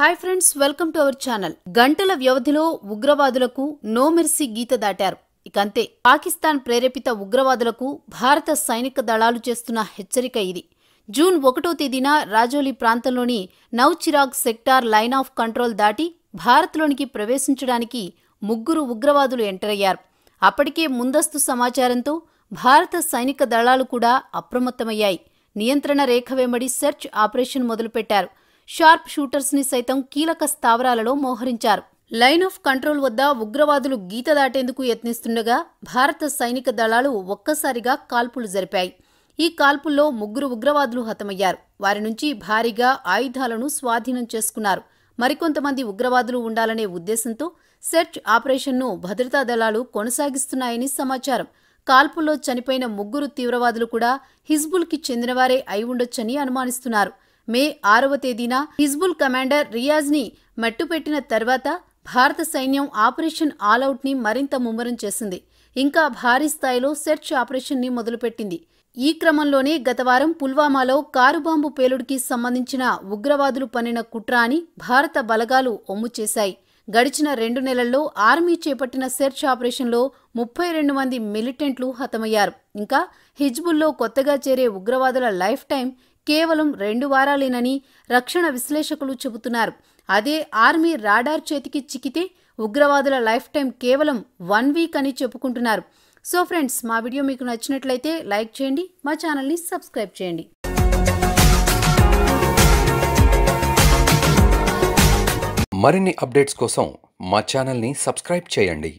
hi friends welcome to our channel గంటల వ్యవధిలో ఉగ్రవాదులకు నో మెర్సీ గీత దాటారు ఇకంతే పాకిస్తాన్ ప్రేరేపిత ఉగ్రవాదులకు భారత సైనిక దళాలు చేస్తున్న హెచ్చరిక ఇది జూన్ ఒకటో తేదీన రాజోలి ప్రాంతంలోని నౌచిరాగ్ సెక్టార్ లైన్ ఆఫ్ కంట్రోల్ దాటి భారత్లోనికి ప్రవేశించడానికి ముగ్గురు ఉగ్రవాదులు ఎంటరయ్యారు అప్పటికే ముందస్తు సమాచారంతో భారత సైనిక దళాలు కూడా అప్రమత్తమయ్యాయి నియంత్రణ రేఖ వెంబడి సెర్చ్ ఆపరేషన్ మొదలుపెట్టారు షార్ప్ షూటర్స్ని సైతం కీలక స్థావరాలలో మోహరించారు లైన్ ఆఫ్ కంట్రోల్ వద్ద ఉగ్రవాదులు గీత దాటేందుకు యత్నిస్తుండగా భారత సైనిక దళాలు ఒక్కసారిగా కాల్పులు జరిపాయి ఈ కాల్పుల్లో ముగ్గురు ఉగ్రవాదులు హతమయ్యారు వారి నుంచి భారీగా ఆయుధాలను స్వాధీనం చేసుకున్నారు మరికొంతమంది ఉగ్రవాదులు ఉండాలనే ఉద్దేశంతో సెర్చ్ ఆపరేషన్ను భద్రతా దళాలు కొనసాగిస్తున్నాయని సమాచారం కాల్పుల్లో చనిపోయిన ముగ్గురు తీవ్రవాదులు కూడా హిజ్బుల్కి చెందినవారే అయి ఉండొచ్చని అనుమానిస్తున్నారు మే ఆరవ తేదీన హిజ్బుల్ కమాండర్ రియాజ్ని మట్టుపెట్టిన తర్వాత భారత సైన్యం ఆపరేషన్ ఆల్అవుట్ని మరింత ముమ్మరం చేసింది ఇంకా భారీ స్థాయిలో సెర్చ్ ఆపరేషన్ని మొదలుపెట్టింది ఈ క్రమంలోనే గతవారం పుల్వామాలో కారు బాంబు పేలుడికి సంబంధించిన ఉగ్రవాదులు పన్నిన కుట్ర అని భారత బలగాలు ఒమ్ము చేశాయి గడిచిన రెండు నెలల్లో ఆర్మీ చేపట్టిన సెర్చ్ ఆపరేషన్లో ముప్పై రెండు మంది మిలిటెంట్లు హతమయ్యారు ఇంకా హిజ్బుల్లో కొత్తగా చేరే ఉగ్రవాదుల లైఫ్ టైం కేవలం రెండు వారాలేనని రక్షణ విశ్లేషకులు చెబుతున్నారు అదే ఆర్మీ రాడార్ చేతికి చిక్కితే ఉగ్రవాదుల లైఫ్ టైం కేవలం వన్ వీక్ అని చెప్పుకుంటున్నారు సో ఫ్రెండ్స్ మా వీడియో మీకు నచ్చినట్లయితే లైక్ చేయండి మా ఛానల్ని సబ్స్క్రైబ్ చేయండి మరిన్ని అప్డేట్స్ కోసం మా ఛానల్ని సబ్స్క్రైబ్ చేయండి